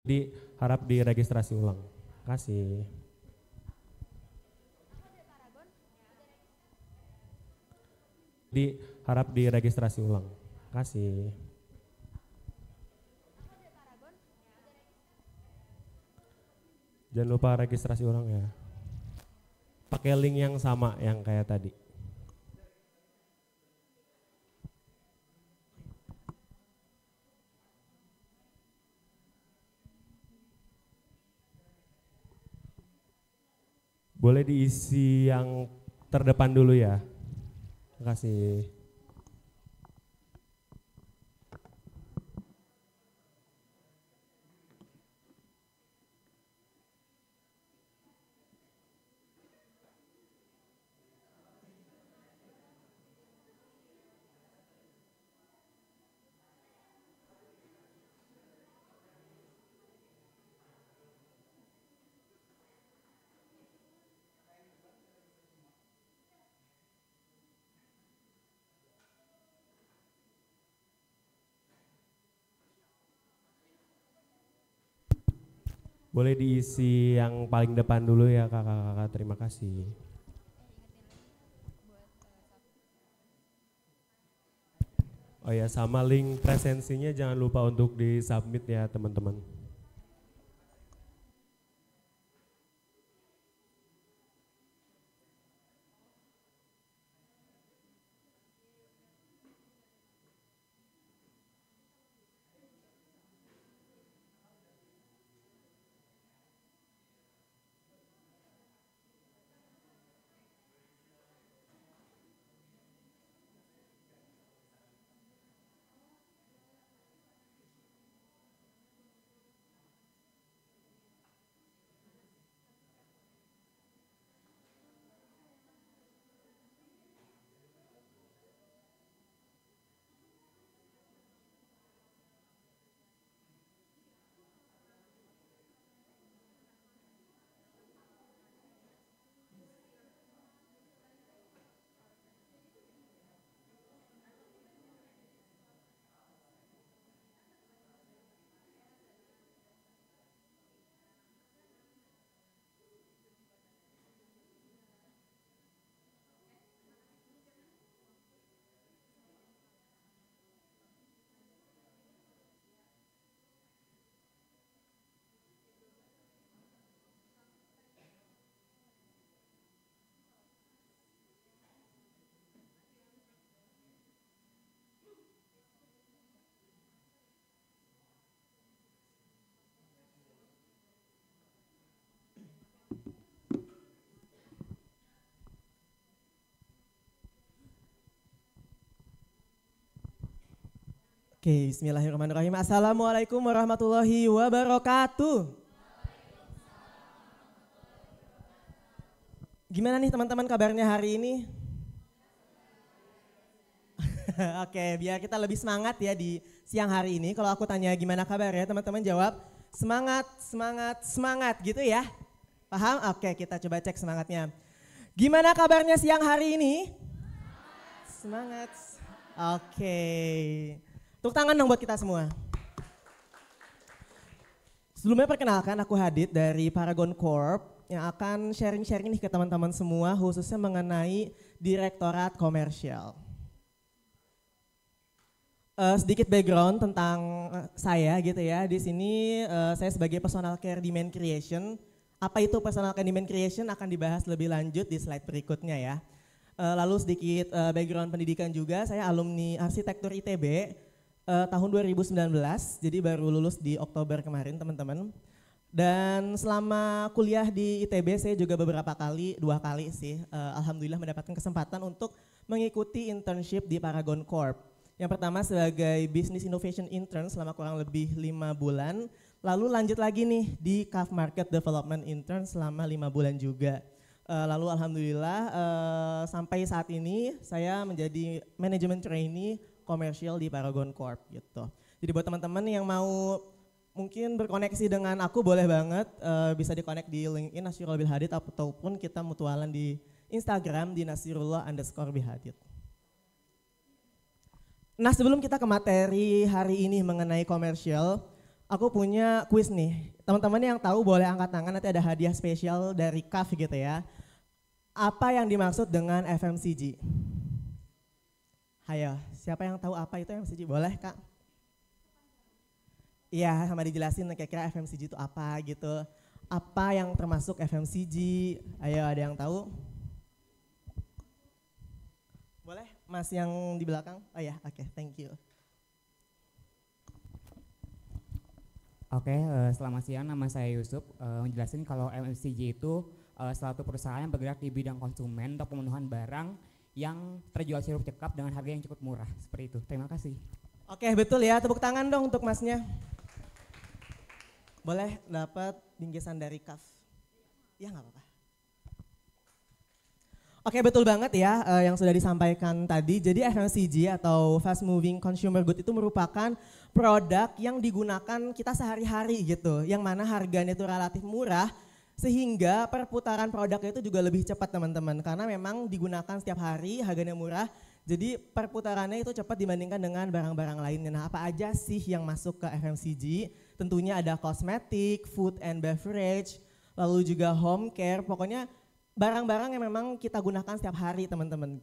Jadi harap diregistrasi ulang. Kasih. Di harap diregistrasi ulang. Kasih. Jangan lupa registrasi ulang ya. Pakai link yang sama yang kayak tadi. Boleh diisi yang terdepan dulu ya. Terima kasih. Boleh diisi yang paling depan dulu ya kakak-kakak. Terima kasih. Oh ya sama link presensinya jangan lupa untuk di submit ya teman-teman. Oke, bismillahirrahmanirrahim. Assalamualaikum warahmatullahi wabarakatuh. Gimana nih teman-teman kabarnya hari ini? Oke, biar kita lebih semangat ya di siang hari ini. Kalau aku tanya gimana kabar ya, teman-teman jawab semangat, semangat, semangat gitu ya. Paham? Oke, kita coba cek semangatnya. Gimana kabarnya siang hari ini? Semangat. Oke. Tepuk tangan dong buat kita semua. Sebelumnya perkenalkan aku Hadid dari Paragon Corp yang akan sharing-sharing nih ke teman-teman semua khususnya mengenai Direktorat Komersial. Uh, sedikit background tentang eh, saya gitu ya. Di sini uh, saya sebagai personal care demand creation apa itu personal care demand creation akan dibahas lebih lanjut di slide berikutnya ya. Lalu sedikit background pendidikan juga, saya alumni arsitektur ITB, uh, tahun 2019, jadi baru lulus di Oktober kemarin teman-teman. Dan selama kuliah di ITB saya juga beberapa kali, dua kali sih, uh, alhamdulillah mendapatkan kesempatan untuk mengikuti internship di Paragon Corp. Yang pertama sebagai Business Innovation Intern selama kurang lebih lima bulan, lalu lanjut lagi nih di Calf Market Development Intern selama lima bulan juga. Eh, lalu alhamdulillah sampai saat ini saya menjadi manajemen trainee komersial di Paragon Corp gitu. Jadi buat teman-teman yang mau mungkin berkoneksi dengan aku boleh banget uh, bisa dikonek di LinkedIn Nasirul Bilhadid ataupun kita mutualan di Instagram di Nasirullah underscore Hadid. Nah sebelum kita ke materi hari ini mengenai komersial, aku punya quiz nih. Teman-teman yang tahu boleh angkat tangan nanti ada hadiah spesial dari CAF gitu ya. Apa yang dimaksud dengan FMCG? Hayo. Siapa yang tahu apa itu FMCG? Boleh kak? Iya sama dijelasin kira-kira FMCG itu apa gitu. Apa yang termasuk FMCG? Ayo ada yang tahu? Boleh mas yang di belakang? Oh ya oke okay, thank you. Oke, okay, uh, eh, selamat siang. Nama saya Yusuf. Uh, kalau FMCG itu eh, salah satu perusahaan yang bergerak di bidang konsumen untuk pemenuhan barang yang terjual sirup cekap dengan harga yang cukup murah. Seperti itu. Terima kasih. Oke, betul ya. Tepuk tangan dong untuk masnya. Boleh dapat bingkisan dari kaf. Ya nggak apa-apa. Oke betul banget ya uh, yang sudah disampaikan tadi. Jadi FMCG atau Fast Moving Consumer Good itu merupakan produk yang digunakan kita sehari-hari gitu. Yang mana harganya itu relatif murah sehingga perputaran produknya itu juga lebih cepat teman-teman karena memang digunakan setiap hari harganya murah jadi perputarannya itu cepat dibandingkan dengan barang-barang lainnya nah apa aja sih yang masuk ke FMCG tentunya ada kosmetik food and beverage lalu juga home care pokoknya barang-barang yang memang kita gunakan setiap hari teman-teman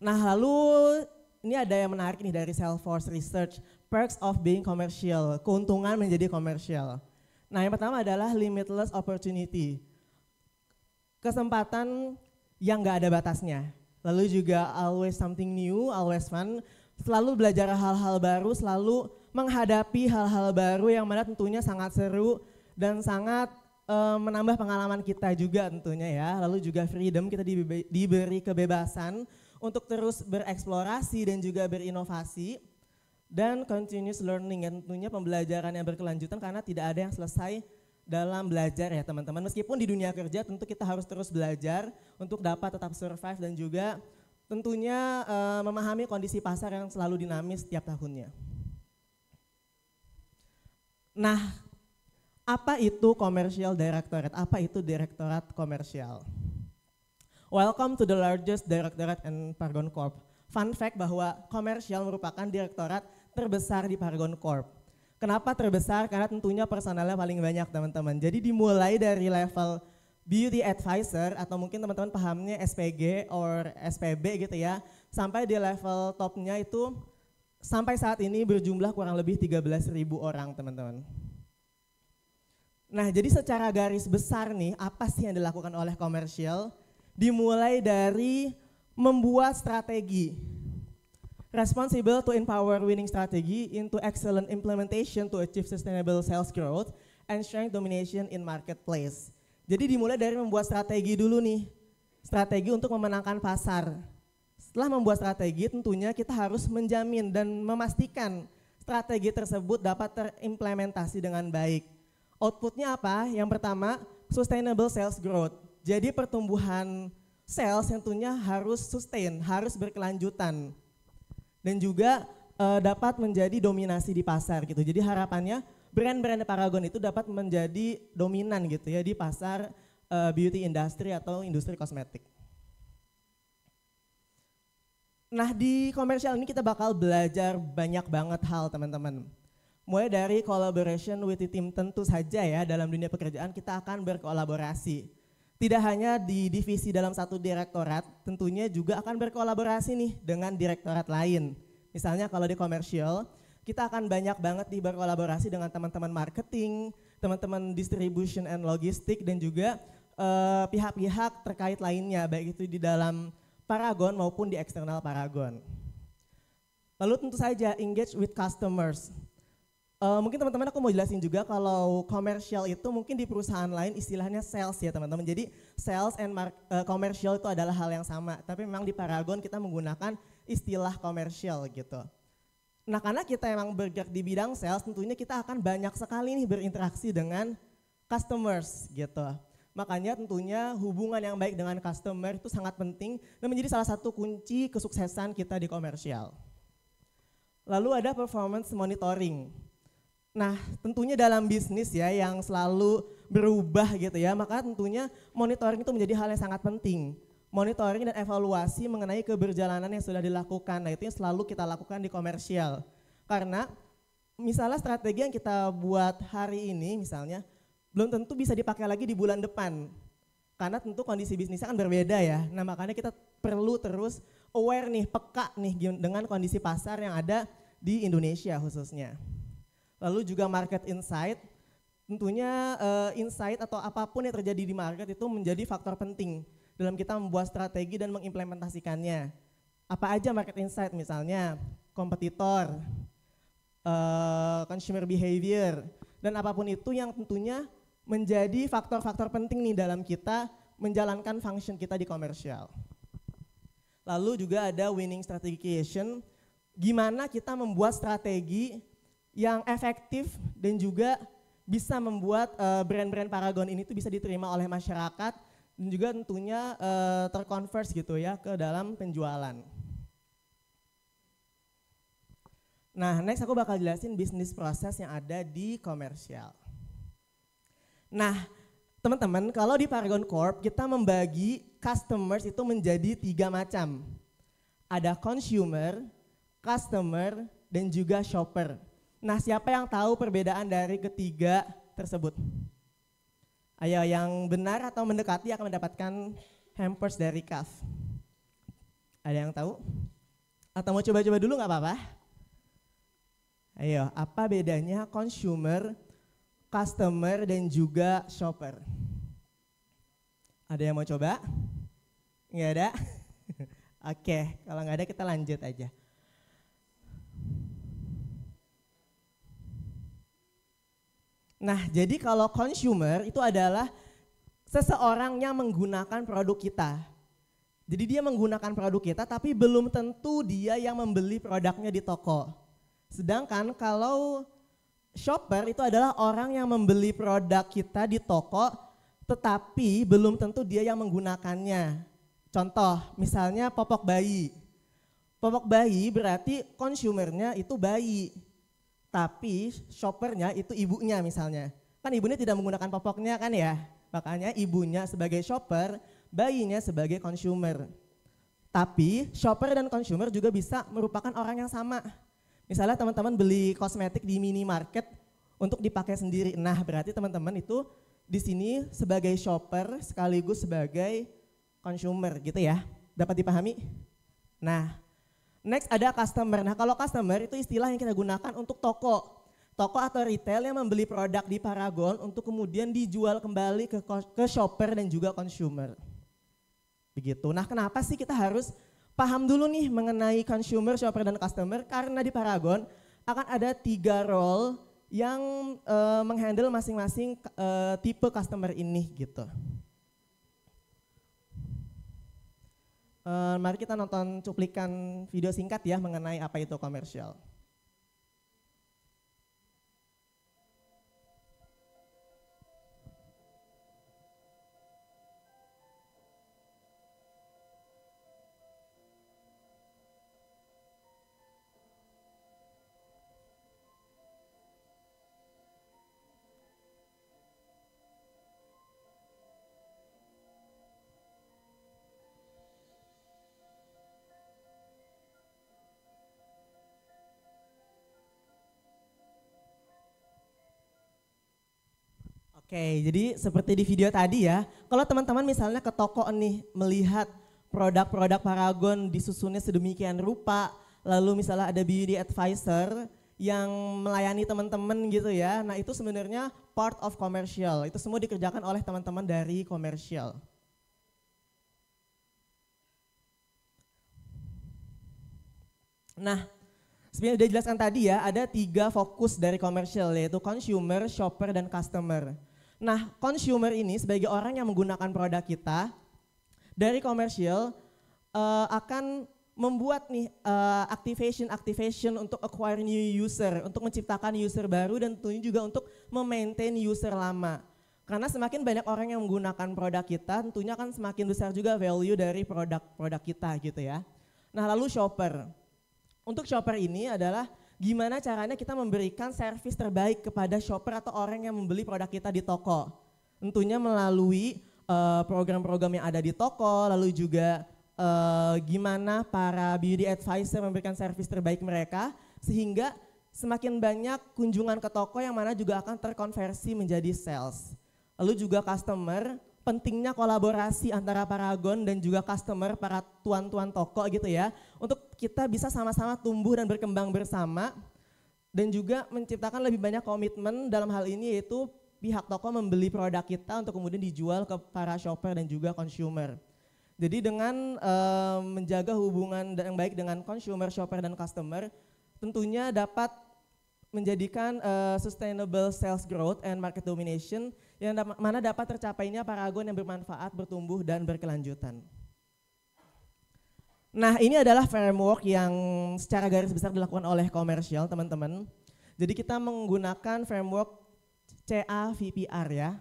nah lalu ini ada yang menarik nih dari Salesforce Research perks of being commercial keuntungan menjadi komersial Nah yang pertama adalah limitless opportunity. Kesempatan yang nggak ada batasnya. Lalu juga always something new, always fun. Selalu belajar hal-hal baru, selalu menghadapi hal-hal baru yang mana tentunya sangat seru dan sangat uh, menambah pengalaman kita juga tentunya ya. Lalu juga freedom kita diberi kebebasan untuk terus bereksplorasi dan juga berinovasi dan continuous learning yang tentunya pembelajaran yang berkelanjutan karena tidak ada yang selesai dalam belajar ya teman-teman. Meskipun di dunia kerja tentu kita harus terus belajar untuk dapat tetap survive dan juga tentunya uh, memahami kondisi pasar yang selalu dinamis setiap tahunnya. Nah, apa itu commercial directorate? Apa itu direktorat komersial? Welcome to the largest directorate and pardon Corp. Fun fact bahwa komersial merupakan direktorat terbesar di Paragon Corp. Kenapa terbesar? Karena tentunya personalnya paling banyak teman-teman. Jadi dimulai dari level beauty advisor atau mungkin teman-teman pahamnya SPG or SPB gitu ya. Sampai di level topnya itu sampai saat ini berjumlah kurang lebih 13.000 orang teman-teman. Nah jadi secara garis besar nih apa sih yang dilakukan oleh komersial? Dimulai dari membuat strategi responsible to empower winning strategy into excellent implementation to achieve sustainable sales growth and strength domination in marketplace. Jadi dimulai dari membuat strategi dulu nih, strategi untuk memenangkan pasar. Setelah membuat strategi tentunya kita harus menjamin dan memastikan strategi tersebut dapat terimplementasi dengan baik. Outputnya apa? Yang pertama, sustainable sales growth. Jadi pertumbuhan sales tentunya harus sustain, harus berkelanjutan dan juga uh, dapat menjadi dominasi di pasar gitu. Jadi harapannya brand-brand Paragon itu dapat menjadi dominan gitu ya di pasar uh, beauty industry atau industri kosmetik. Nah di komersial ini kita bakal belajar banyak banget hal teman-teman. Mulai dari collaboration with the team tentu saja ya dalam dunia pekerjaan kita akan berkolaborasi tidak hanya di divisi dalam satu direktorat, tentunya juga akan berkolaborasi nih dengan direktorat lain. Misalnya kalau di komersial, kita akan banyak banget nih berkolaborasi dengan teman-teman marketing, teman-teman distribution and logistik, dan juga eh, pihak-pihak uh, pihak -pihak terkait lainnya, baik itu di dalam Paragon maupun di eksternal Paragon. Lalu tentu saja engage with customers. Uh, mungkin teman-teman aku mau jelasin juga kalau komersial itu mungkin di perusahaan lain istilahnya sales ya teman-teman. Jadi sales and uh, commercial itu adalah hal yang sama. Tapi memang di Paragon kita menggunakan istilah komersial gitu. Nah karena kita emang bergerak di bidang sales tentunya kita akan banyak sekali nih berinteraksi dengan customers gitu. Makanya tentunya hubungan yang baik dengan customer itu sangat penting dan menjadi salah satu kunci kesuksesan kita di komersial. Lalu ada performance monitoring. Nah, tentunya dalam bisnis ya yang selalu berubah gitu ya, maka tentunya monitoring itu menjadi hal yang sangat penting. Monitoring dan evaluasi mengenai keberjalanan yang sudah dilakukan, nah itu yang selalu kita lakukan di komersial. Karena misalnya strategi yang kita buat hari ini misalnya, belum tentu bisa dipakai lagi di bulan depan. Karena tentu kondisi bisnisnya kan berbeda ya, nah makanya kita perlu terus aware nih, peka nih dengan kondisi pasar yang ada di Indonesia khususnya lalu juga market insight. Tentunya uh, insight atau apapun yang terjadi di market itu menjadi faktor penting dalam kita membuat strategi dan mengimplementasikannya. Apa aja market insight misalnya, kompetitor, uh, consumer behavior, dan apapun itu yang tentunya menjadi faktor-faktor penting nih dalam kita menjalankan function kita di komersial. Lalu juga ada winning strategy gimana kita membuat strategi yang efektif dan juga bisa membuat eh, brand-brand uh, Paragon ini tuh bisa diterima oleh masyarakat dan juga tentunya uh, eh, terkonvers gitu ya ke dalam penjualan. Nah, next aku bakal jelasin bisnis proses yang ada di komersial. Nah, teman-teman, kalau di Paragon Corp kita membagi customers itu menjadi tiga macam. Ada consumer, customer, dan juga shopper. Nah, siapa yang tahu perbedaan dari ketiga tersebut? Ayo yang benar atau mendekati akan mendapatkan hampers dari Kaf. Ada yang tahu? Atau mau coba-coba dulu nggak apa-apa? Ayo, apa bedanya consumer, customer, dan juga shopper? Ada yang mau coba? Nggak ada? Oke, kalau nggak ada kita lanjut aja. Nah, jadi kalau consumer itu adalah seseorang yang menggunakan produk kita. Jadi dia menggunakan produk kita tapi belum tentu dia yang membeli produknya di toko. Sedangkan kalau shopper itu adalah orang yang membeli produk kita di toko tetapi belum tentu dia yang menggunakannya. Contoh, misalnya popok bayi. Popok bayi berarti konsumernya itu bayi tapi shoppernya itu ibunya misalnya. Kan ibunya tidak menggunakan popoknya kan ya. Makanya ibunya sebagai shopper, bayinya sebagai consumer. Tapi shopper dan consumer juga bisa merupakan orang yang sama. Misalnya teman-teman beli kosmetik di minimarket untuk dipakai sendiri. Nah, berarti teman-teman itu di sini sebagai shopper sekaligus sebagai consumer gitu ya. Dapat dipahami? Nah, Next ada customer. Nah kalau customer itu istilah yang kita gunakan untuk toko. Toko atau retail yang membeli produk di Paragon untuk kemudian dijual kembali ke, ke shopper dan juga consumer. Begitu. Nah kenapa sih kita harus paham dulu nih mengenai consumer, shopper, dan customer? Karena di Paragon akan ada tiga role yang uh, menghandle masing-masing uh, tipe customer ini gitu. Eh, mari kita nonton cuplikan video singkat ya mengenai apa itu komersial. Oke, jadi seperti di video tadi ya, kalau teman-teman misalnya ke toko nih melihat produk-produk Paragon disusunnya sedemikian rupa, lalu misalnya ada beauty advisor yang melayani teman-teman gitu ya, nah itu sebenarnya part of commercial, itu semua dikerjakan oleh teman-teman dari commercial. Nah, sebenarnya sudah jelaskan tadi ya, ada tiga fokus dari commercial yaitu consumer, shopper, dan customer. Nah, consumer ini sebagai orang yang menggunakan produk kita dari komersial uh, akan membuat nih uh, activation activation untuk acquire new user, untuk menciptakan user baru dan tentunya juga untuk memaintain user lama. Karena semakin banyak orang yang menggunakan produk kita, tentunya akan semakin besar juga value dari produk-produk kita gitu ya. Nah, lalu shopper. Untuk shopper ini adalah gimana caranya kita memberikan servis terbaik kepada shopper atau orang yang membeli produk kita di toko. Tentunya melalui eh, program-program uh, yang ada di toko, lalu juga uh, gimana para beauty advisor memberikan servis terbaik mereka, sehingga semakin banyak kunjungan ke toko yang mana juga akan terkonversi menjadi sales. Lalu juga customer pentingnya kolaborasi antara Paragon dan juga customer para tuan-tuan toko gitu ya untuk kita bisa sama-sama tumbuh dan berkembang bersama dan juga menciptakan lebih banyak komitmen dalam hal ini yaitu pihak toko membeli produk kita untuk kemudian dijual ke para shopper dan juga consumer. Jadi dengan uh, menjaga hubungan yang baik dengan consumer, shopper dan customer tentunya dapat menjadikan uh, sustainable sales growth and market domination yang da mana dapat tercapainya paragon yang bermanfaat, bertumbuh dan berkelanjutan. Nah ini adalah framework yang secara garis besar dilakukan oleh komersial teman-teman. Jadi kita menggunakan framework CAVPR ya.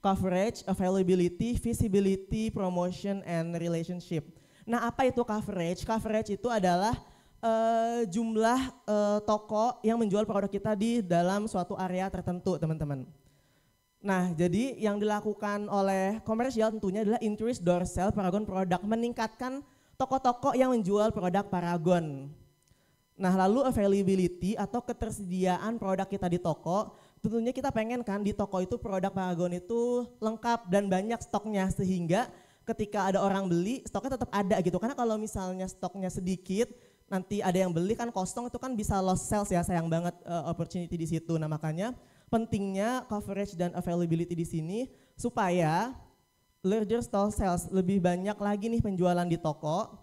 Coverage, Availability, Visibility, Promotion, and Relationship. Nah apa itu coverage? Coverage itu adalah uh, jumlah uh, toko yang menjual produk kita di dalam suatu area tertentu teman-teman. Nah, jadi yang dilakukan oleh komersial tentunya adalah increase door sales paragon produk meningkatkan toko-toko yang menjual produk Paragon. Nah lalu availability atau ketersediaan produk kita di toko, tentunya kita pengen kan di toko itu produk Paragon itu lengkap dan banyak stoknya sehingga ketika ada orang beli stoknya tetap ada gitu. Karena kalau misalnya stoknya sedikit, nanti ada yang beli kan kosong itu kan bisa lost sales ya sayang banget uh, opportunity di situ. Nah makanya pentingnya coverage dan availability di sini supaya larger store sales, lebih banyak lagi nih penjualan di toko,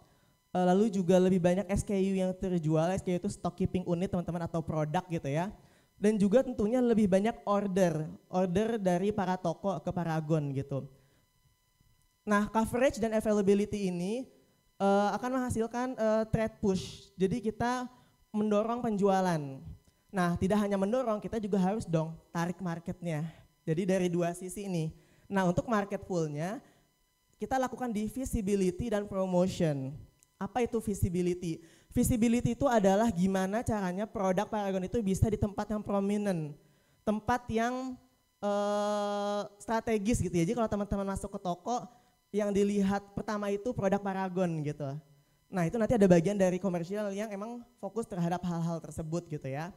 eh, lalu juga lebih banyak SKU yang terjual, SKU itu stock keeping unit teman-teman atau produk gitu ya. Dan juga tentunya lebih banyak order, order dari para toko ke Paragon gitu. Nah coverage dan availability ini uh, akan menghasilkan uh, trade push, jadi kita mendorong penjualan. Nah tidak hanya mendorong, kita juga harus dong tarik marketnya. Jadi dari dua sisi ini Nah untuk market poolnya kita lakukan di visibility dan promotion. Apa itu visibility? Visibility itu adalah gimana caranya produk Paragon itu bisa di tempat yang prominent, tempat yang uh, strategis gitu ya. Jadi kalau teman-teman masuk ke toko, yang dilihat pertama itu produk Paragon gitu. Nah itu nanti ada bagian dari komersial yang emang fokus terhadap hal-hal tersebut gitu ya.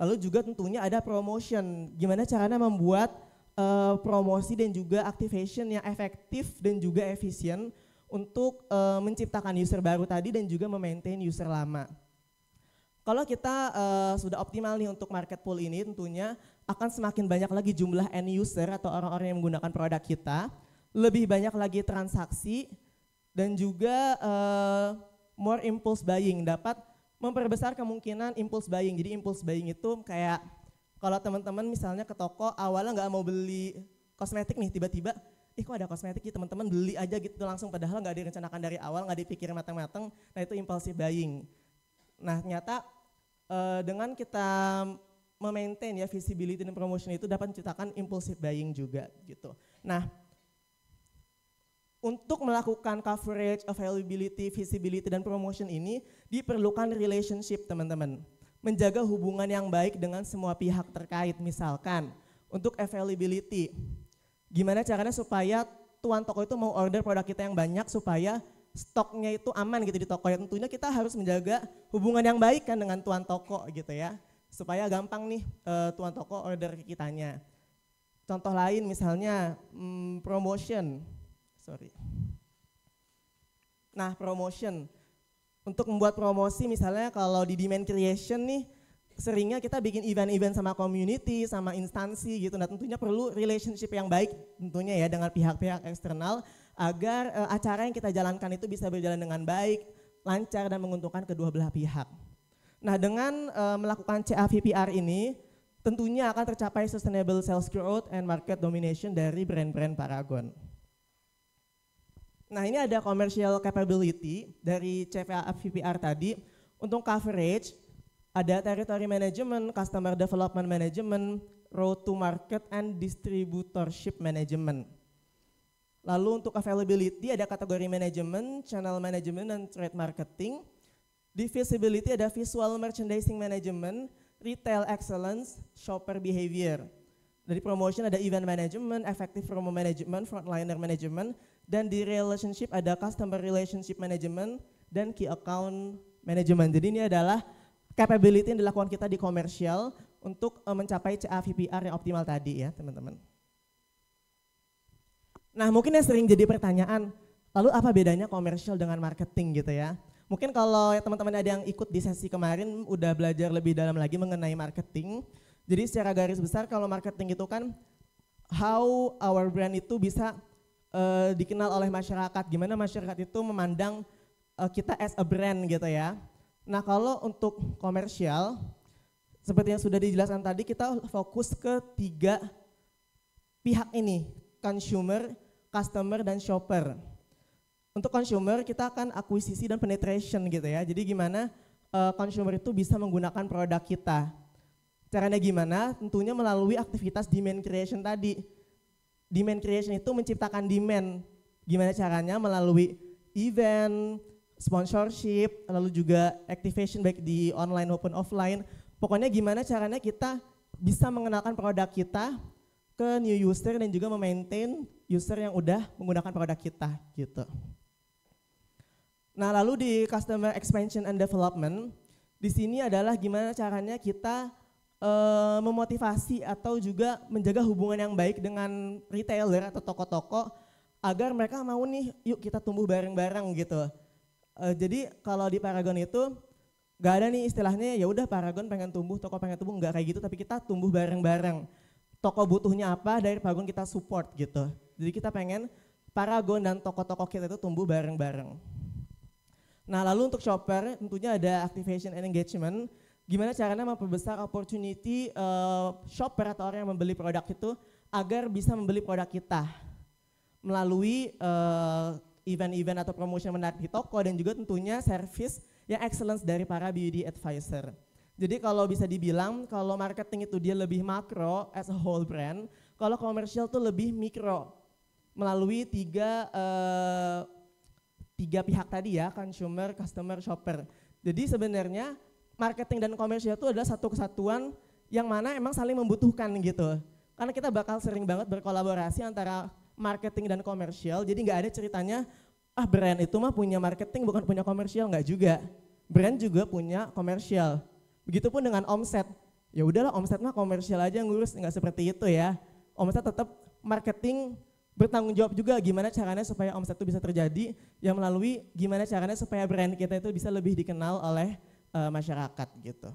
Lalu juga tentunya ada promotion, gimana caranya membuat uh, promosi dan juga activation yang efektif dan juga efisien untuk uh, menciptakan user baru tadi dan juga memaintain user lama. Kalau kita uh, sudah optimal nih untuk market pool ini tentunya akan semakin banyak lagi jumlah end user atau orang-orang yang menggunakan produk kita, lebih banyak lagi transaksi dan juga uh, more impulse buying dapat memperbesar kemungkinan impulse buying. Jadi impulse buying itu kayak kalau teman-teman misalnya ke toko awalnya nggak mau beli kosmetik nih tiba-tiba ih kok ada kosmetik ya teman-teman beli aja gitu langsung padahal nggak direncanakan dari awal nggak dipikir matang-matang nah itu impulsive buying nah ternyata eh, dengan kita memaintain ya visibility dan promotion itu dapat menciptakan impulsive buying juga gitu nah untuk melakukan coverage, availability, visibility, dan promotion ini diperlukan relationship teman-teman menjaga hubungan yang baik dengan semua pihak terkait. Misalkan untuk availability, gimana caranya supaya tuan toko itu mau order produk kita yang banyak supaya stoknya itu aman gitu di toko. Ya, tentunya kita harus menjaga hubungan yang baik kan dengan tuan toko gitu ya. Supaya gampang nih uh, tuan toko order ke kitanya. Contoh lain misalnya hmm, promotion. Sorry. Nah promotion untuk membuat promosi misalnya kalau di demand creation nih seringnya kita bikin event-event sama community, sama instansi gitu. Nah tentunya perlu relationship yang baik tentunya ya dengan pihak-pihak eksternal agar uh, acara yang kita jalankan itu bisa berjalan dengan baik, lancar dan menguntungkan kedua belah pihak. Nah dengan uh, melakukan CAVPR ini tentunya akan tercapai sustainable sales growth and market domination dari brand-brand Paragon. Nah ini ada commercial capability dari CVA VPR tadi. Untuk coverage ada territory management, customer development management, road to market and distributorship management. Lalu untuk availability ada kategori management, channel management dan trade marketing. Di feasibility ada visual merchandising management, retail excellence, shopper behavior. Dari promotion ada event management, effective promo management, frontliner management, dan di relationship ada customer relationship management dan key account management. Jadi ini adalah capability yang dilakukan kita di komersial untuk eh, mencapai CAVPR yang optimal tadi ya teman-teman. Nah mungkin yang sering jadi pertanyaan, lalu apa bedanya komersial dengan marketing gitu ya? Mungkin kalau teman-teman ada yang ikut di sesi kemarin udah belajar lebih dalam lagi mengenai marketing. Jadi secara garis besar kalau marketing itu kan how our brand itu bisa uh, dikenal oleh masyarakat, gimana masyarakat itu memandang uh, kita as a brand gitu ya. Nah kalau untuk komersial, seperti yang sudah dijelaskan tadi, kita fokus ke tiga pihak ini, consumer, customer, dan shopper. Untuk consumer kita akan akuisisi dan penetration gitu ya, jadi gimana uh, consumer itu bisa menggunakan produk kita. Caranya gimana? Tentunya melalui aktivitas demand creation tadi demand creation itu menciptakan demand. Gimana caranya melalui event, sponsorship, lalu juga activation baik di online maupun offline. Pokoknya gimana caranya kita bisa mengenalkan produk kita ke new user dan juga memaintain user yang udah menggunakan produk kita gitu. Nah lalu di customer expansion and development, di sini adalah gimana caranya kita Eh, memotivasi atau juga menjaga hubungan yang baik dengan retailer atau toko-toko agar mereka mau nih yuk kita tumbuh bareng-bareng gitu. Uh, jadi kalau di Paragon itu nggak ada nih istilahnya ya udah Paragon pengen tumbuh, toko pengen tumbuh nggak kayak gitu tapi kita tumbuh bareng-bareng. Toko butuhnya apa dari Paragon kita support gitu. Jadi kita pengen Paragon dan toko-toko kita itu tumbuh bareng-bareng. Nah lalu untuk shopper tentunya ada activation and engagement gimana caranya memperbesar opportunity uh, shopper atau orang yang membeli produk itu agar bisa membeli produk kita melalui event eh, event-event atau promosi menarik di toko dan juga tentunya service yang excellence dari para beauty advisor. Jadi kalau bisa dibilang kalau marketing itu dia lebih makro as a whole brand, kalau komersial tuh lebih mikro melalui tiga uh, tiga pihak tadi ya, consumer, customer, shopper. Jadi sebenarnya marketing dan komersial itu adalah satu kesatuan yang mana emang saling membutuhkan gitu. Karena kita bakal sering banget berkolaborasi antara marketing dan komersial, jadi nggak ada ceritanya, ah brand itu mah punya marketing bukan punya komersial, nggak juga. Brand juga punya komersial. Begitupun dengan omset, ya udahlah omset mah komersial aja ngurus, nggak seperti itu ya. Omset tetap marketing bertanggung jawab juga gimana caranya supaya omset itu bisa terjadi, yang melalui gimana caranya supaya brand kita itu bisa lebih dikenal oleh uh, masyarakat gitu.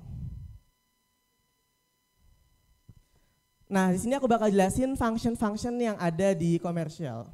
Nah, di sini aku bakal jelasin function-function yang ada di komersial.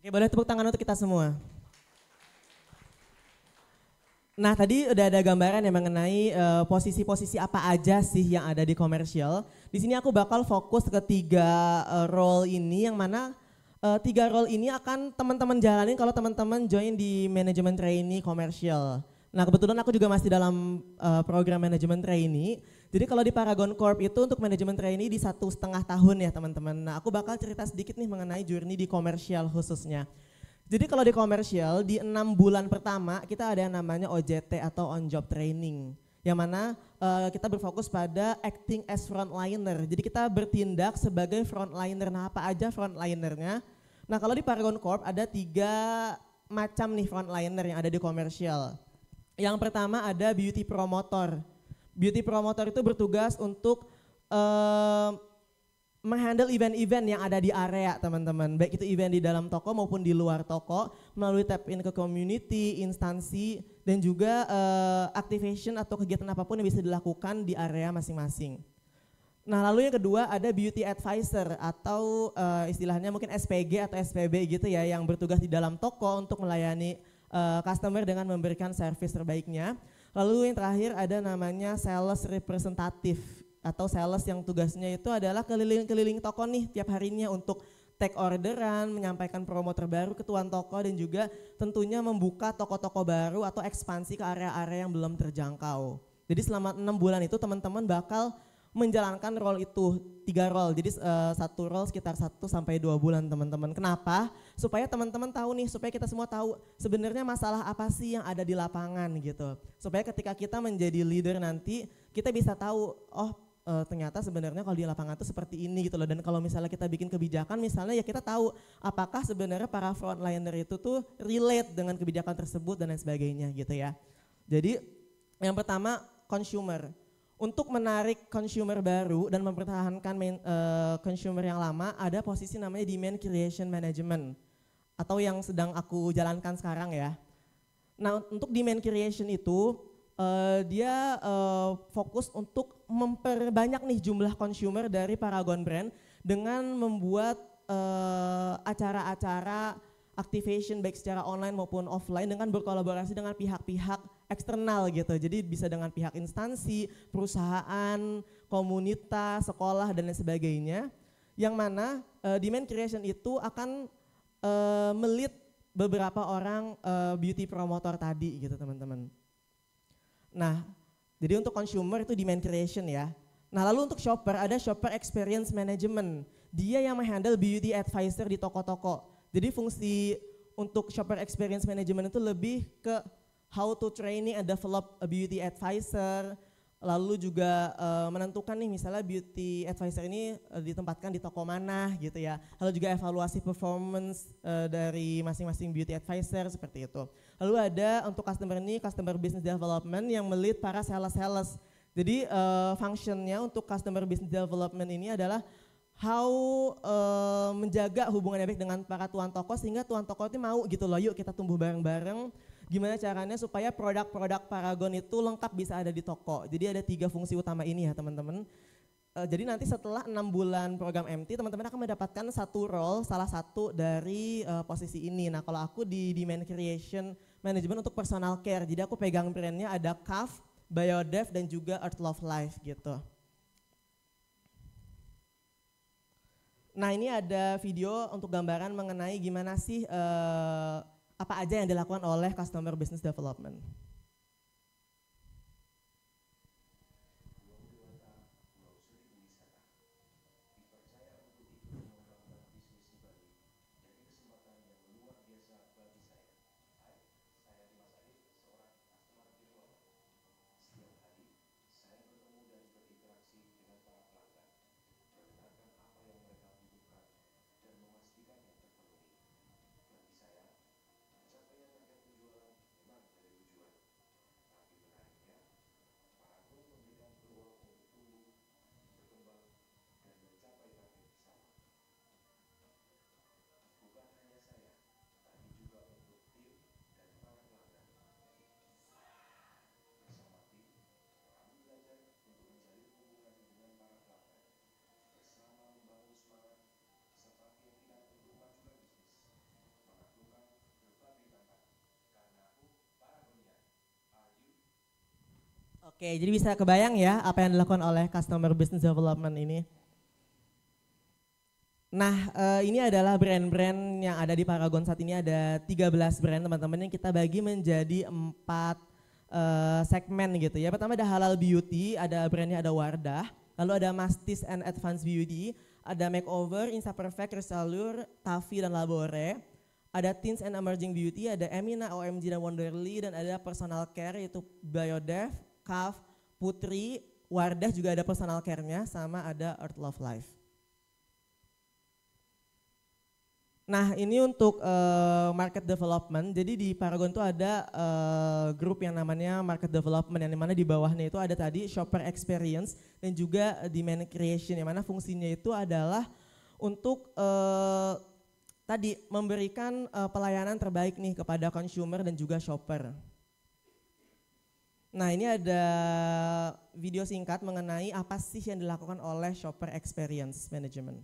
Oke, boleh tepuk tangan untuk kita semua. Nah, tadi udah ada gambaran yang mengenai eh, posisi-posisi uh, apa aja sih yang ada di komersial. Di sini aku bakal fokus ke tiga uh, role ini yang mana uh, tiga role ini akan teman-teman jalanin kalau teman-teman join di manajemen trainee komersial. Nah, kebetulan aku juga masih dalam uh, program manajemen trainee jadi kalau di Paragon Corp itu untuk manajemen trainee di satu setengah tahun ya teman-teman. Nah aku bakal cerita sedikit nih mengenai journey di komersial khususnya. Jadi kalau di komersial di enam bulan pertama kita ada yang namanya OJT atau on job training. Yang mana uh, kita berfokus pada acting as frontliner. Jadi kita bertindak sebagai frontliner. Nah apa aja frontlinernya? Nah kalau di Paragon Corp ada tiga macam nih frontliner yang ada di komersial. Yang pertama ada beauty promoter beauty promoter itu bertugas untuk uh, menghandle event-event yang ada di area teman-teman. Baik itu event di dalam toko maupun di luar toko melalui tap in ke community, instansi dan juga uh, activation atau kegiatan apapun yang bisa dilakukan di area masing-masing. Nah lalu yang kedua ada beauty advisor atau uh, istilahnya mungkin SPG atau SPB gitu ya yang bertugas di dalam toko untuk melayani uh, customer dengan memberikan service terbaiknya. Lalu yang terakhir ada namanya sales representative atau sales yang tugasnya itu adalah keliling-keliling toko nih tiap harinya untuk take orderan, menyampaikan promo terbaru ke tuan toko dan juga tentunya membuka toko-toko baru atau ekspansi ke area-area yang belum terjangkau. Jadi selama enam bulan itu teman-teman bakal menjalankan role itu tiga role jadi uh, satu role sekitar satu sampai dua bulan teman-teman kenapa supaya teman-teman tahu nih supaya kita semua tahu sebenarnya masalah apa sih yang ada di lapangan gitu supaya ketika kita menjadi leader nanti kita bisa tahu oh uh, ternyata sebenarnya kalau di lapangan itu seperti ini gitu loh dan kalau misalnya kita bikin kebijakan misalnya ya kita tahu apakah sebenarnya para frontliner itu tuh relate dengan kebijakan tersebut dan lain sebagainya gitu ya jadi yang pertama consumer untuk menarik consumer baru dan mempertahankan main, uh, consumer yang lama ada posisi namanya demand creation management atau yang sedang aku jalankan sekarang ya. Nah untuk demand creation itu uh, dia uh, fokus untuk memperbanyak nih jumlah consumer dari Paragon Brand dengan membuat acara-acara uh, acara -acara activation baik secara online maupun offline dengan berkolaborasi dengan pihak-pihak eksternal gitu. Jadi bisa dengan pihak instansi, perusahaan, komunitas, sekolah dan lain sebagainya. Yang mana uh, demand creation itu akan uh, melit beberapa orang uh, beauty promotor tadi gitu teman-teman. Nah, jadi untuk consumer itu demand creation ya. Nah, lalu untuk shopper ada shopper experience management. Dia yang menghandle beauty advisor di toko-toko jadi fungsi untuk shopper experience management itu lebih ke how to training and develop a beauty advisor, lalu juga uh, menentukan nih misalnya beauty advisor ini uh, ditempatkan di toko mana gitu ya. Lalu juga evaluasi performance uh, dari masing-masing beauty advisor seperti itu. Lalu ada untuk customer ini customer business development yang melit para sales-sales. Jadi uh, functionnya untuk customer business development ini adalah how uh, menjaga hubungan yang baik dengan para tuan toko sehingga tuan toko itu mau gitu loh yuk kita tumbuh bareng-bareng gimana caranya supaya produk-produk Paragon itu lengkap bisa ada di toko. Jadi ada tiga fungsi utama ini ya teman-teman. Uh, jadi nanti setelah enam bulan program MT, teman-teman akan mendapatkan satu role, salah satu dari uh, posisi ini. Nah kalau aku di demand creation management untuk personal care, jadi aku pegang brandnya ada CAF, Biodev, dan juga Earth Love Life gitu. Nah ini ada video untuk gambaran mengenai gimana sih uh, apa aja yang dilakukan oleh Customer Business Development. Oke, jadi bisa kebayang ya apa yang dilakukan oleh customer business development ini. Nah, eh, ini adalah brand-brand yang ada di Paragon saat ini ada 13 brand teman-teman yang kita bagi menjadi empat eh, segmen gitu ya. Pertama ada Halal Beauty, ada brandnya ada Wardah, lalu ada Mastis and Advanced Beauty, ada Makeover, Insta Perfect, Resalur, Tavi dan Labore, ada Teens and Emerging Beauty, ada Emina, OMG dan Wonderly, dan ada Personal Care yaitu Biodev, Kaf, Putri, Wardah juga ada personal care-nya sama ada Earth Love Life. Nah ini untuk uh, market development, jadi di Paragon itu ada uh, grup yang namanya market development yang dimana di bawahnya itu ada tadi shopper experience dan juga demand creation yang mana fungsinya itu adalah untuk uh, tadi memberikan uh, pelayanan terbaik nih kepada consumer dan juga shopper. Nah ini ada video singkat mengenai apa sih yang dilakukan oleh shopper experience management.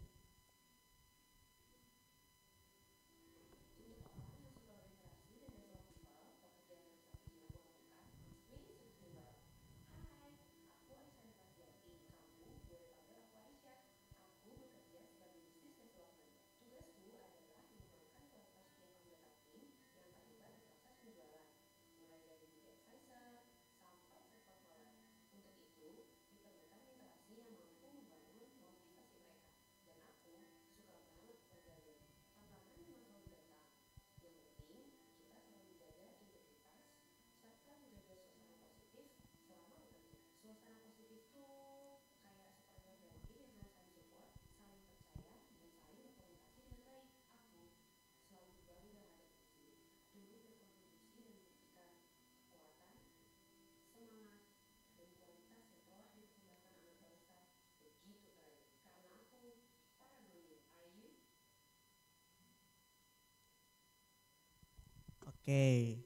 okay.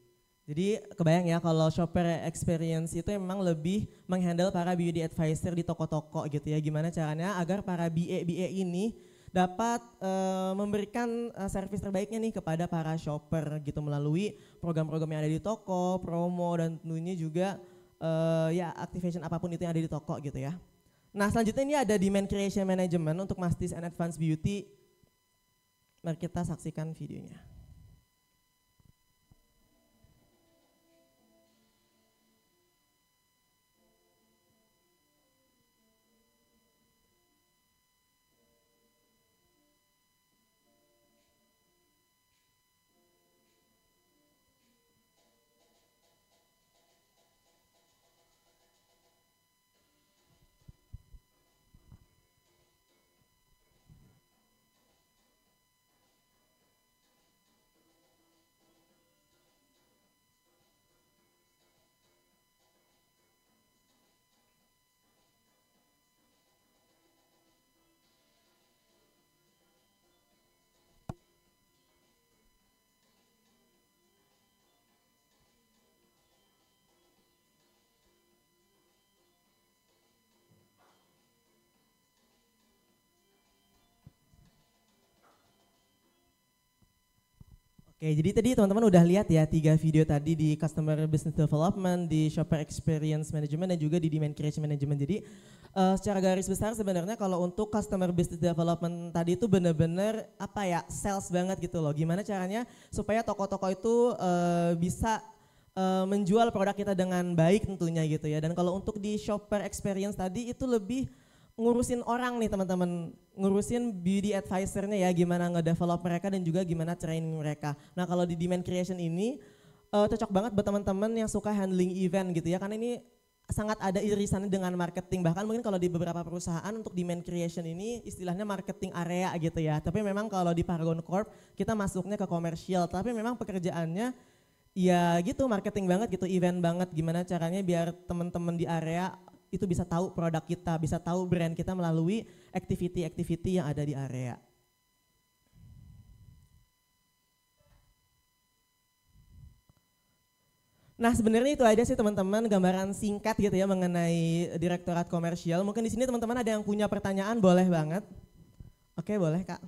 Jadi kebayang ya kalau shopper experience itu memang lebih menghandle para beauty advisor di toko-toko gitu ya. Gimana caranya agar para BA BA ini dapat uh, memberikan uh, eh, servis terbaiknya nih kepada para shopper gitu melalui program-program yang ada di toko, promo dan tentunya juga uh, ya activation apapun itu yang ada di toko gitu ya. Nah, selanjutnya ini ada demand creation management untuk Mastis and Advanced Beauty. Mari kita saksikan videonya. Oke, jadi tadi teman-teman udah lihat ya tiga video tadi di Customer Business Development, di Shopper Experience Management, dan juga di Demand Creation Management. Jadi uh, secara garis besar sebenarnya kalau untuk Customer Business Development tadi itu benar-benar apa ya sales banget gitu loh. Gimana caranya supaya toko-toko itu uh, bisa uh, menjual produk kita dengan baik tentunya gitu ya. Dan kalau untuk di Shopper Experience tadi itu lebih ngurusin orang nih teman-teman, ngurusin beauty advisor-nya ya gimana develop mereka dan juga gimana training mereka. Nah kalau di demand creation ini uh, cocok banget buat teman-teman yang suka handling event gitu ya karena ini sangat ada irisannya dengan marketing bahkan mungkin kalau di beberapa perusahaan untuk demand creation ini istilahnya marketing area gitu ya. Tapi memang kalau di Paragon Corp kita masuknya ke komersial tapi memang pekerjaannya ya gitu marketing banget gitu event banget gimana caranya biar teman-teman di area itu bisa tahu produk kita, bisa tahu brand kita melalui activity-activity yang ada di area. Nah sebenarnya itu aja sih teman-teman gambaran singkat gitu ya mengenai Direktorat Komersial. Mungkin di sini teman-teman ada yang punya pertanyaan boleh banget. Oke boleh kak.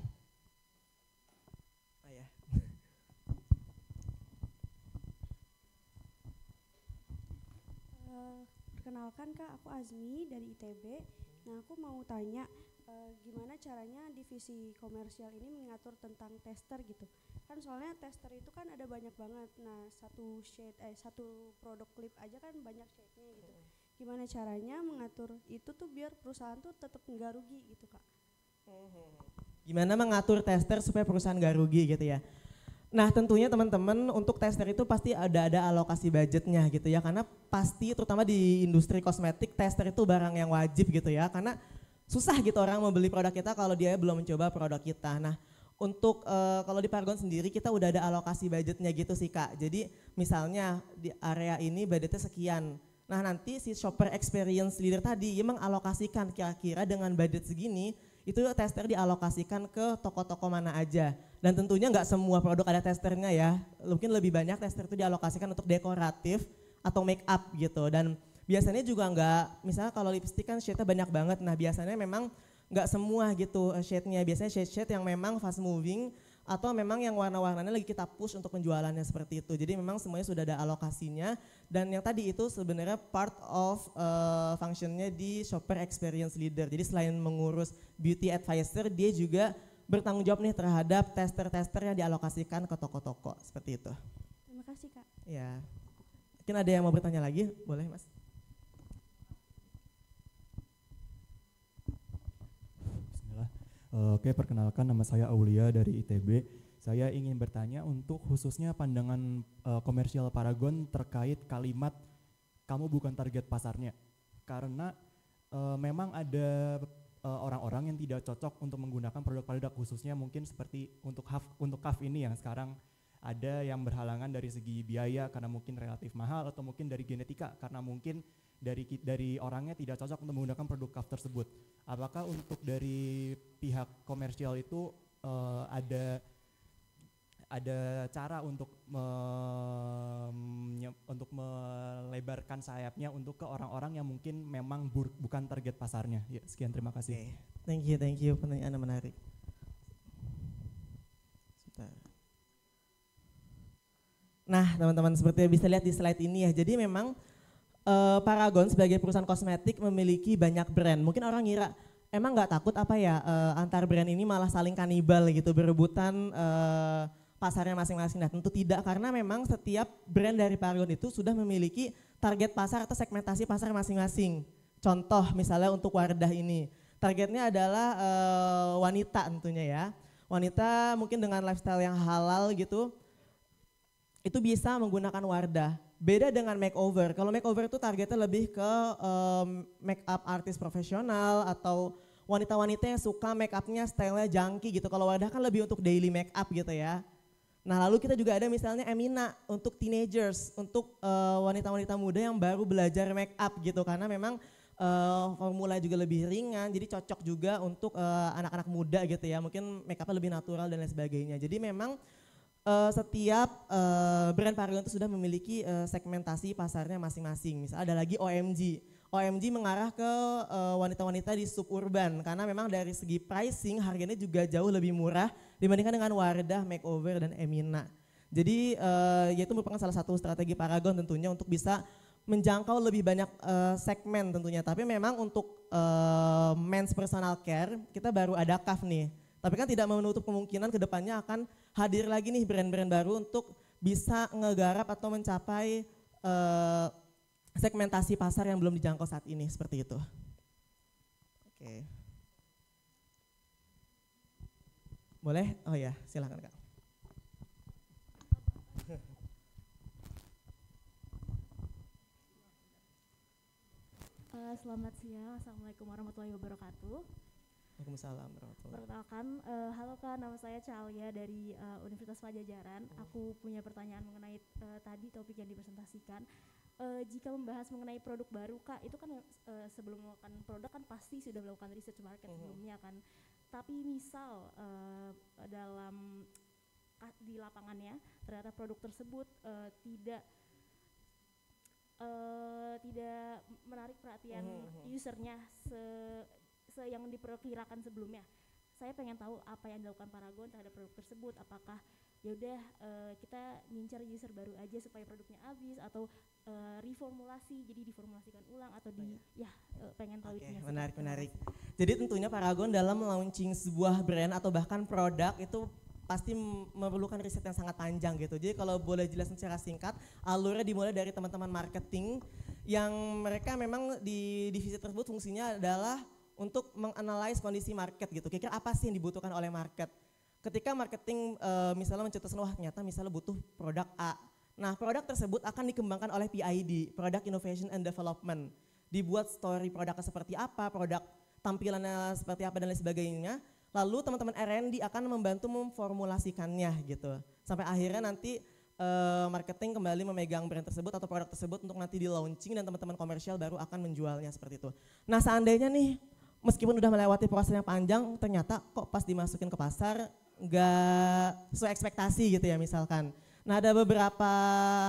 Kak, aku Azmi dari ITB. Nah, aku mau tanya e, gimana caranya divisi komersial ini mengatur tentang tester gitu. Kan soalnya tester itu kan ada banyak banget. Nah, satu shade eh satu produk klip aja kan banyak shade-nya gitu. Gimana caranya mengatur itu tuh biar perusahaan tuh tetap nggak rugi gitu, Kak. Mm-hmm. Gimana mengatur tester supaya perusahaan nggak rugi gitu ya? Nah tentunya teman-teman untuk tester itu pasti ada ada alokasi budgetnya gitu ya karena pasti terutama di industri kosmetik tester itu barang yang wajib gitu ya karena susah gitu orang mau beli produk kita kalau dia belum mencoba produk kita. Nah untuk uh, kalau di Paragon sendiri kita udah ada alokasi budgetnya gitu sih kak. Jadi misalnya di area ini budgetnya sekian. Nah nanti si shopper experience leader tadi dia mengalokasikan kira-kira dengan budget segini itu tester dialokasikan ke toko-toko mana aja. Dan tentunya nggak semua produk ada testernya ya. Mungkin lebih banyak tester itu dialokasikan untuk dekoratif atau make up gitu. Dan biasanya juga nggak, misalnya kalau lipstick kan shade-nya banyak banget. Nah biasanya memang nggak semua gitu shade-nya. Biasanya shade-shade yang memang fast moving atau memang yang warna-warnanya lagi kita push untuk penjualannya seperti itu. Jadi memang semuanya sudah ada alokasinya dan yang tadi itu sebenarnya part of uh, functionnya di shopper experience leader. Jadi selain mengurus beauty advisor, dia juga bertanggung jawab nih terhadap tester-tester yang dialokasikan ke toko-toko seperti itu. Terima kasih kak. Ya, mungkin ada yang mau bertanya lagi, boleh mas? Oke, perkenalkan nama saya Aulia dari ITB. Saya ingin bertanya untuk khususnya pandangan uh, komersial Paragon terkait kalimat kamu bukan target pasarnya. Karena uh, memang ada orang eh, orang-orang yang tidak cocok untuk menggunakan produk-produk khususnya mungkin seperti untuk half untuk kaf ini yang sekarang ada yang berhalangan dari segi biaya karena mungkin relatif mahal atau mungkin dari genetika karena mungkin dari dari orangnya tidak cocok untuk menggunakan produk kaf tersebut. Apakah untuk dari pihak komersial itu uh, ada ada cara untuk me, untuk melebarkan sayapnya untuk ke orang-orang yang mungkin memang bur, bukan target pasarnya. Ya, sekian terima kasih. Okay. Thank you, thank you. Pertanyaan menarik. Nah, teman-teman seperti bisa lihat di slide ini ya. Jadi memang uh, Paragon sebagai perusahaan kosmetik memiliki banyak brand. Mungkin orang ngira emang nggak takut apa ya uh, antar brand ini malah saling kanibal gitu berebutan uh, pasarnya masing-masing. Nah tentu tidak karena memang setiap brand dari Paragon itu sudah memiliki target pasar atau segmentasi pasar masing-masing. Contoh misalnya untuk Wardah ini targetnya adalah uh, wanita tentunya ya. Wanita mungkin dengan lifestyle yang halal gitu itu bisa menggunakan Wardah Beda dengan makeover. Kalau makeover itu targetnya lebih ke um, make up artis profesional atau wanita-wanita yang suka make upnya stylenya junky gitu. Kalau wadah kan lebih untuk daily make up gitu ya. Nah lalu kita juga ada misalnya Emina untuk teenagers, untuk wanita eh, wanita-wanita muda yang baru belajar make up gitu karena memang uh, formula juga lebih ringan, jadi cocok juga untuk anak eh, anak-anak muda gitu ya. Mungkin make upnya lebih natural dan lain sebagainya. Jadi memang uh, setiap uh, brand Vario itu sudah memiliki uh, segmentasi pasarnya masing-masing. Misal ada lagi OMG. OMG mengarah ke wanita wanita-wanita di suburban karena memang dari segi pricing harganya juga jauh lebih murah dibandingkan dengan Wardah, Makeover dan Emina. Jadi uh, yaitu merupakan salah satu strategi Paragon tentunya untuk bisa menjangkau lebih banyak uh, segmen tentunya. Tapi memang untuk uh, men's personal care kita baru ada CAF nih. Tapi kan tidak menutup kemungkinan kedepannya akan hadir lagi nih brand-brand baru untuk bisa ngegarap atau mencapai uh, segmentasi pasar yang belum dijangkau saat ini seperti itu. Oke. Okay. Boleh? Oh ya, silakan Kak. Eh, selamat siang, Assalamualaikum warahmatullahi wabarakatuh. Waalaikumsalam Perkenalkan, uh, eh, halo Kak, nama saya Calia dari uh, Universitas Pajajaran. Hmm. Aku punya pertanyaan mengenai uh, tadi topik yang dipresentasikan. Uh, jika membahas mengenai produk baru Kak, itu kan uh, sebelum melakukan produk kan pasti sudah melakukan research market hmm. sebelumnya kan. Tapi misal uh, dalam di lapangannya ternyata produk tersebut uh, tidak uh, tidak menarik perhatian mm -hmm. usernya se se yang diperkirakan sebelumnya saya pengen tahu apa yang dilakukan Paragon terhadap produk tersebut apakah yaudah uh, eh, kita ngincar user baru aja supaya produknya habis atau uh, reformulasi jadi diformulasikan ulang atau di oh, iya. ya uh, pengen tahu okay, menarik menarik jadi tentunya Paragon dalam launching sebuah brand atau bahkan produk itu pasti memerlukan riset yang sangat panjang gitu jadi kalau boleh jelasin secara singkat alurnya dimulai dari teman-teman marketing yang mereka memang di divisi tersebut fungsinya adalah untuk menganalisis kondisi market gitu. Kira-kira apa sih yang dibutuhkan oleh market? Ketika marketing e, misalnya mencetuskan wah ternyata misalnya butuh produk A. Nah, produk tersebut akan dikembangkan oleh PID, Product Innovation and Development. Dibuat story produknya seperti apa, produk tampilannya seperti apa dan lain sebagainya. Lalu teman-teman R&D akan membantu memformulasikannya gitu. Sampai akhirnya nanti e, marketing kembali memegang brand tersebut atau produk tersebut untuk nanti di launching dan teman-teman komersial baru akan menjualnya seperti itu. Nah seandainya nih meskipun udah melewati proses yang panjang, ternyata kok pas dimasukin ke pasar nggak sesuai ekspektasi gitu ya misalkan. Nah ada beberapa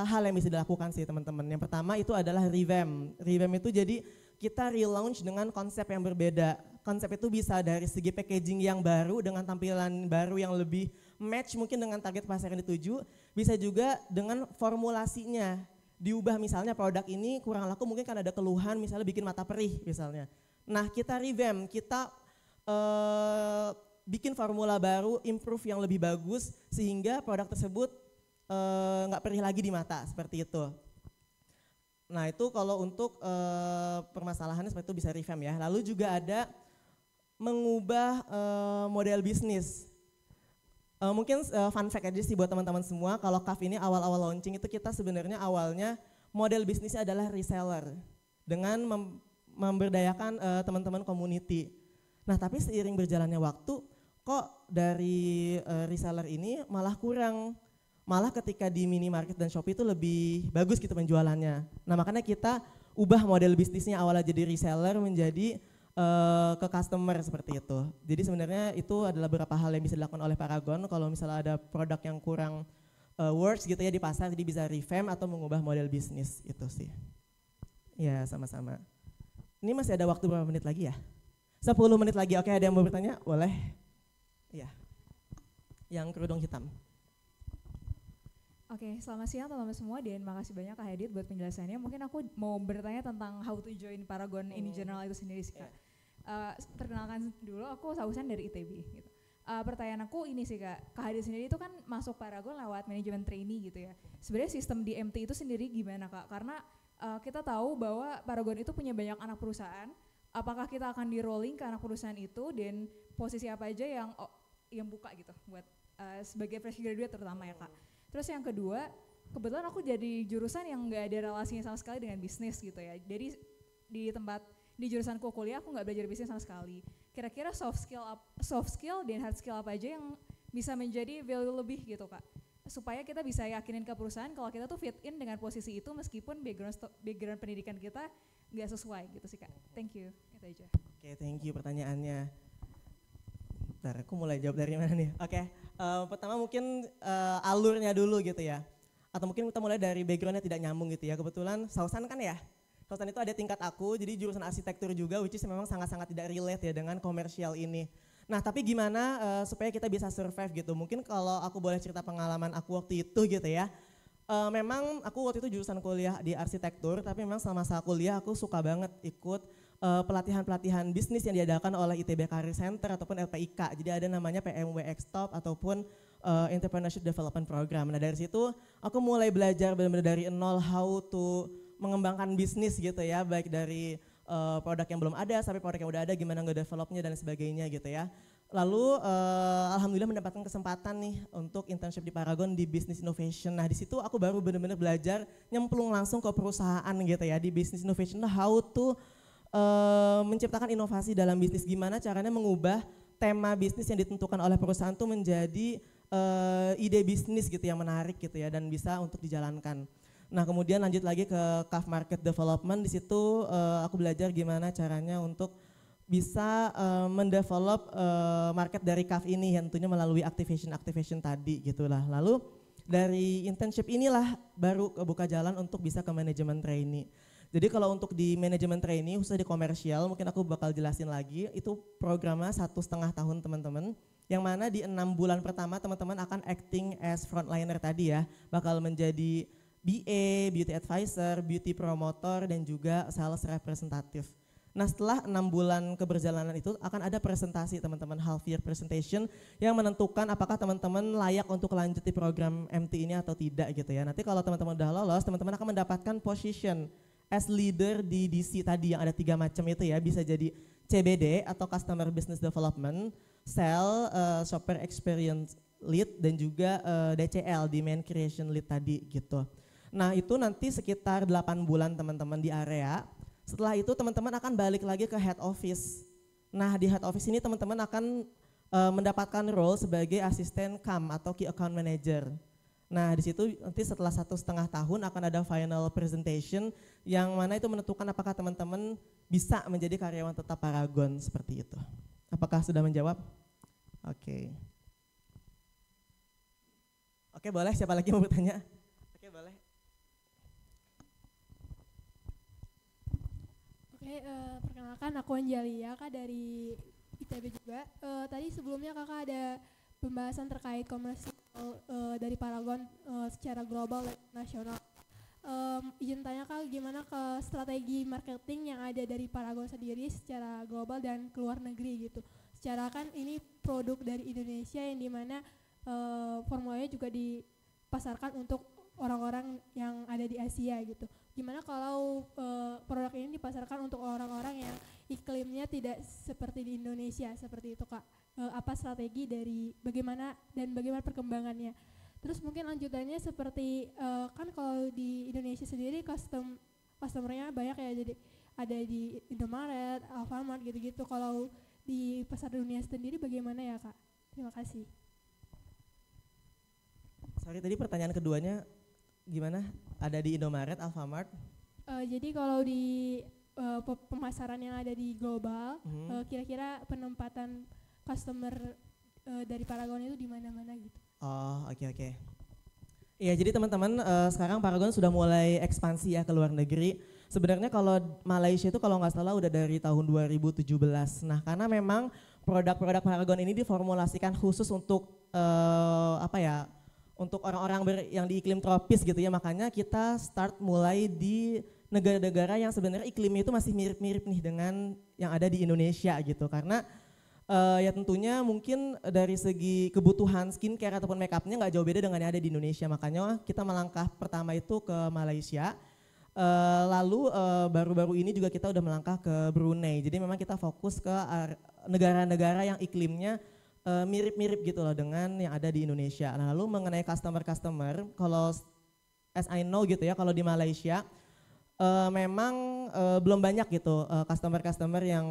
hal yang bisa dilakukan sih teman-teman. Yang pertama itu adalah revamp. Revamp itu jadi kita relaunch dengan konsep yang berbeda. Konsep itu bisa dari segi packaging yang baru dengan tampilan baru yang lebih match mungkin dengan target pasar yang dituju. Bisa juga dengan formulasinya diubah misalnya produk ini kurang laku mungkin kan ada keluhan misalnya bikin mata perih misalnya Nah kita revamp, kita uh, bikin formula baru, improve yang lebih bagus sehingga produk tersebut eh, nggak uh, perih lagi di mata seperti itu. Nah itu kalau untuk uh, permasalahannya seperti itu bisa revamp ya. Lalu juga ada mengubah uh, model bisnis. Uh, mungkin uh, fun fact aja sih buat teman-teman semua, kalau CAF ini awal-awal launching itu kita sebenarnya awalnya model bisnisnya adalah reseller. Dengan mem memberdayakan teman eh, teman-teman community. Nah, tapi seiring berjalannya waktu, kok dari uh, reseller ini malah kurang, malah ketika di minimarket dan Shopee itu lebih bagus kita gitu penjualannya. Nah, makanya kita ubah model bisnisnya awalnya jadi reseller menjadi uh, ke customer seperti itu. Jadi sebenarnya itu adalah beberapa hal yang bisa dilakukan oleh Paragon kalau misalnya ada produk yang kurang uh, works gitu ya di pasar, jadi bisa revamp atau mengubah model bisnis itu sih. Ya sama-sama. Ini masih ada waktu berapa menit lagi ya? 10 menit lagi, oke ada yang mau bertanya? Boleh? Ya, Yang kerudung hitam. Oke, selamat siang teman-teman semua dan makasih banyak Kak Hadid buat penjelasannya. Mungkin aku mau bertanya tentang how to join Paragon oh. in general itu sendiri sih Kak. Yeah. Iya. Uh, perkenalkan dulu, aku Sausan dari ITB gitu. Uh, pertanyaan aku ini sih Kak, Kak Hadid sendiri itu kan masuk Paragon lewat manajemen trainee gitu ya. Sebenarnya sistem di MT itu sendiri gimana Kak? Karena uh, kita tahu bahwa Paragon itu punya banyak anak perusahaan. Apakah kita akan di rolling ke anak perusahaan itu dan posisi apa aja yang oh, yang buka gitu buat uh, sebagai fresh graduate terutama ya kak. Hmm. Terus yang kedua, kebetulan aku jadi jurusan yang nggak ada relasinya sama sekali dengan bisnis gitu ya. Jadi di tempat di jurusan kuliah aku nggak belajar bisnis sama sekali. Kira-kira soft skill up, soft skill dan hard skill apa aja yang bisa menjadi value lebih gitu kak? supaya kita bisa yakinin ke perusahaan kalau kita tuh fit in dengan posisi itu meskipun background background pendidikan kita nggak sesuai gitu sih kak. Thank you. Itu aja. Oke, okay, thank you pertanyaannya. ntar aku mulai jawab dari mana nih? Oke, okay. uh, eh, pertama mungkin uh, alurnya dulu gitu ya. Atau mungkin kita mulai dari backgroundnya tidak nyambung gitu ya. Kebetulan Sausan kan ya, Sausan itu ada tingkat aku, jadi jurusan arsitektur juga, which is memang sangat-sangat tidak relate ya dengan komersial ini. Nah tapi gimana uh, supaya kita bisa survive gitu? Mungkin kalau aku boleh cerita pengalaman aku waktu itu gitu ya. Uh, memang aku waktu itu jurusan kuliah di arsitektur, tapi memang selama saya kuliah aku suka banget ikut eh, pelatihan-pelatihan uh, bisnis yang diadakan oleh ITB Career Center ataupun LPIK. Jadi ada namanya PMWX Top ataupun uh, Entrepreneurship Development Program. Nah dari situ aku mulai belajar benar-benar dari nol how to mengembangkan bisnis gitu ya, baik dari uh, produk yang belum ada sampai produk yang udah ada gimana nggak developnya dan sebagainya gitu ya. Lalu uh, alhamdulillah mendapatkan kesempatan nih untuk internship di Paragon di Business Innovation. Nah, di situ aku baru benar-benar belajar nyemplung langsung ke perusahaan gitu ya di Business Innovation how to uh, menciptakan inovasi dalam bisnis gimana caranya mengubah tema bisnis yang ditentukan oleh perusahaan itu menjadi uh, ide bisnis gitu yang menarik gitu ya dan bisa untuk dijalankan. Nah kemudian lanjut lagi ke calf market development. Di situ uh, aku belajar gimana caranya untuk bisa uh, mendevelop uh, market dari calf ini yang tentunya melalui activation activation tadi gitulah. Lalu dari internship inilah baru kebuka jalan untuk bisa ke manajemen trainee. Jadi kalau untuk di manajemen trainee khususnya di komersial mungkin aku bakal jelasin lagi itu programnya satu setengah tahun teman-teman yang mana di enam bulan pertama teman-teman akan acting as frontliner tadi ya bakal menjadi BA, beauty advisor, beauty promotor, dan juga sales Representative. Nah setelah enam bulan keberjalanan itu akan ada presentasi teman-teman half year presentation yang menentukan apakah teman-teman layak untuk lanjut di program MT ini atau tidak gitu ya. Nanti kalau teman-teman udah lolos, teman-teman akan mendapatkan position as leader di DC tadi yang ada tiga macam itu ya. Bisa jadi CBD atau Customer Business Development, Sell, uh, Shopper Experience Lead, dan juga uh, eh, DCL, Demand Creation Lead tadi gitu. Nah itu nanti sekitar 8 bulan teman-teman di area. Setelah itu teman-teman akan balik lagi ke head office. Nah di head office ini teman-teman akan e, mendapatkan role sebagai asisten CAM atau Key Account Manager. Nah di situ nanti setelah satu setengah tahun akan ada final presentation yang mana itu menentukan apakah teman-teman bisa menjadi karyawan tetap Paragon seperti itu. Apakah sudah menjawab? Oke. Okay. Oke, boleh siapa lagi mau bertanya? Hai, uh, eh, perkenalkan aku ya Kak dari ITB juga. Uh, tadi sebelumnya Kakak ada pembahasan terkait komersial uh, dari Paragon uh, secara global dan nasional. Um, izin tanya Kak, gimana ke strategi marketing yang ada dari Paragon sendiri secara global dan ke luar negeri gitu. Secara kan ini produk dari Indonesia yang dimana uh, formulanya juga dipasarkan untuk orang-orang yang ada di Asia gitu. Gimana kalau uh, produk ini dipasarkan untuk orang-orang yang iklimnya tidak seperti di Indonesia seperti itu kak? Uh, apa strategi dari bagaimana dan bagaimana perkembangannya? Terus mungkin lanjutannya seperti uh, kan kalau di Indonesia sendiri custom customernya banyak ya jadi ada di Indomaret, Alfamart gitu-gitu. Kalau di pasar dunia sendiri bagaimana ya kak? Terima kasih. Sorry tadi pertanyaan keduanya gimana? Ada di Indomaret, Alfamart? Uh, jadi kalau di uh, pemasaran yang ada di global, hmm. uh, kira-kira penempatan customer uh, dari Paragon itu di mana-mana gitu. Oh, oke okay, oke. Okay. Iya, jadi teman-teman uh, sekarang Paragon sudah mulai ekspansi ya ke luar negeri. Sebenarnya kalau Malaysia itu kalau nggak salah udah dari tahun 2017. Nah, karena memang produk-produk Paragon ini diformulasikan khusus untuk uh, apa ya? untuk orang-orang yang di iklim tropis gitu ya. Makanya kita start mulai di negara-negara yang sebenarnya iklimnya itu masih mirip-mirip nih dengan yang ada di Indonesia gitu. Karena uh, ya tentunya mungkin dari segi kebutuhan skincare ataupun makeupnya nggak jauh beda dengan yang ada di Indonesia. Makanya kita melangkah pertama itu ke Malaysia. Uh, lalu eh, baru-baru ini juga kita udah melangkah ke Brunei. Jadi memang kita fokus ke negara-negara yang iklimnya Eh, mirip-mirip uh, gitu loh dengan yang ada di Indonesia. Nah, lalu mengenai customer-customer, kalau as I know gitu ya, kalau di Malaysia uh, memang uh, belum banyak gitu customer-customer uh, yang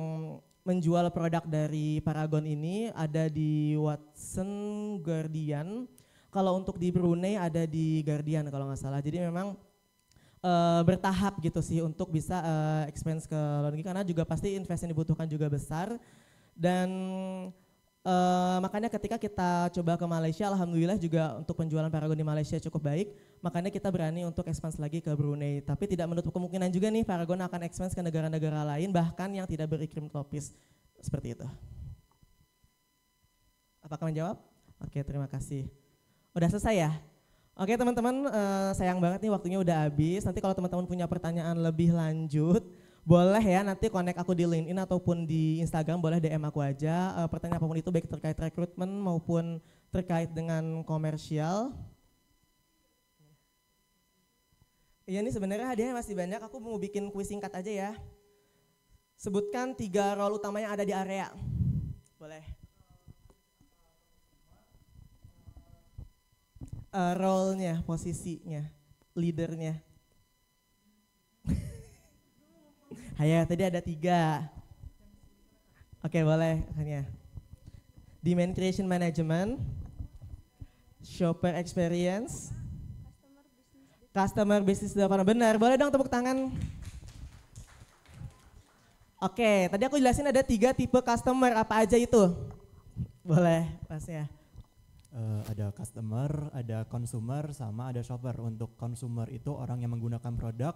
menjual produk dari Paragon ini ada di Watson Guardian. Kalau untuk di Brunei ada di Guardian kalau nggak salah. Jadi memang e, bertahap gitu sih untuk bisa e, expense ke luar negeri karena juga pasti invest yang dibutuhkan juga besar dan Uh, makanya ketika kita coba ke Malaysia, alhamdulillah juga untuk penjualan Paragon di Malaysia cukup baik. Makanya kita berani untuk expand lagi ke Brunei. Tapi tidak menutup kemungkinan juga nih Paragon akan expand ke negara-negara lain, bahkan yang tidak beriklim tropis. Seperti itu. Apakah menjawab? Oke, terima kasih. Udah selesai ya? Oke teman-teman, uh, sayang banget nih waktunya udah habis. Nanti kalau teman-teman punya pertanyaan lebih lanjut, boleh ya nanti connect aku di LinkedIn ataupun di Instagram boleh DM aku aja uh, pertanyaan apapun itu baik terkait rekrutmen maupun terkait dengan komersial. Iya ini sebenarnya hadiahnya masih banyak. Aku mau bikin kuis singkat aja ya. Sebutkan tiga role utama yang ada di area. Boleh. Uh, role-nya, posisinya, leadernya. Hanya tadi ada tiga. Oke okay, boleh hanya. Demand creation management, shopper experience, customer business development. Benar, boleh dong tepuk tangan. Oke, okay, tadi aku jelasin ada tiga tipe customer, apa aja itu? Boleh, pasnya uh, ada customer, ada consumer, sama ada shopper. Untuk consumer itu orang yang menggunakan produk,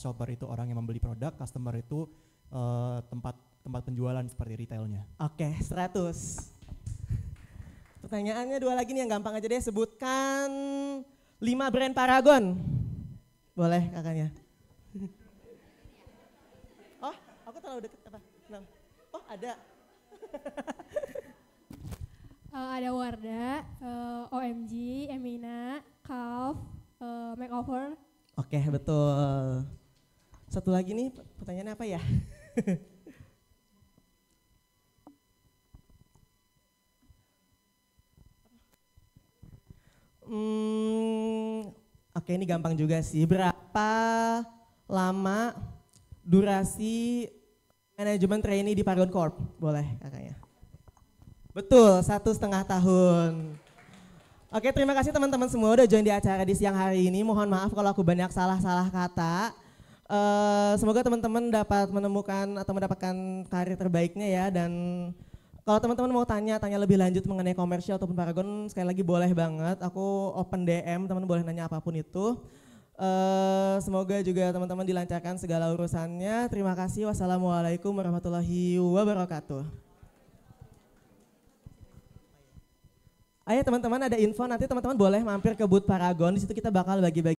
shopper itu orang yang membeli produk, customer itu uh, tempat tempat penjualan seperti retailnya. Oke, okay, 100. Pertanyaannya dua lagi nih yang gampang aja deh, sebutkan lima brand Paragon. Boleh kakaknya. Oh, aku terlalu dekat apa? Oh, ada. uh, ada Warda, uh, eh, OMG, Emina, Kalf, uh, eh, Makeover. Oke, okay, betul. Satu lagi nih pertanyaannya apa ya? hmm, Oke, okay, ini gampang juga sih. Berapa lama durasi manajemen trainee di Paragon Corp? Boleh kakaknya. Betul, satu setengah tahun. Oke, terima kasih teman-teman semua udah join di acara di siang hari ini. Mohon maaf kalau aku banyak salah-salah kata. Uh, semoga teman-teman dapat menemukan atau mendapatkan karir terbaiknya ya. Dan kalau teman-teman mau tanya, tanya lebih lanjut mengenai komersial ataupun paragon, sekali lagi boleh banget. Aku open DM, teman-teman boleh nanya apapun itu. Uh, semoga juga teman-teman dilancarkan segala urusannya. Terima kasih. Wassalamualaikum warahmatullahi wabarakatuh. Ayo teman-teman ada info nanti teman-teman boleh mampir ke booth Paragon. Di situ kita bakal bagi-bagi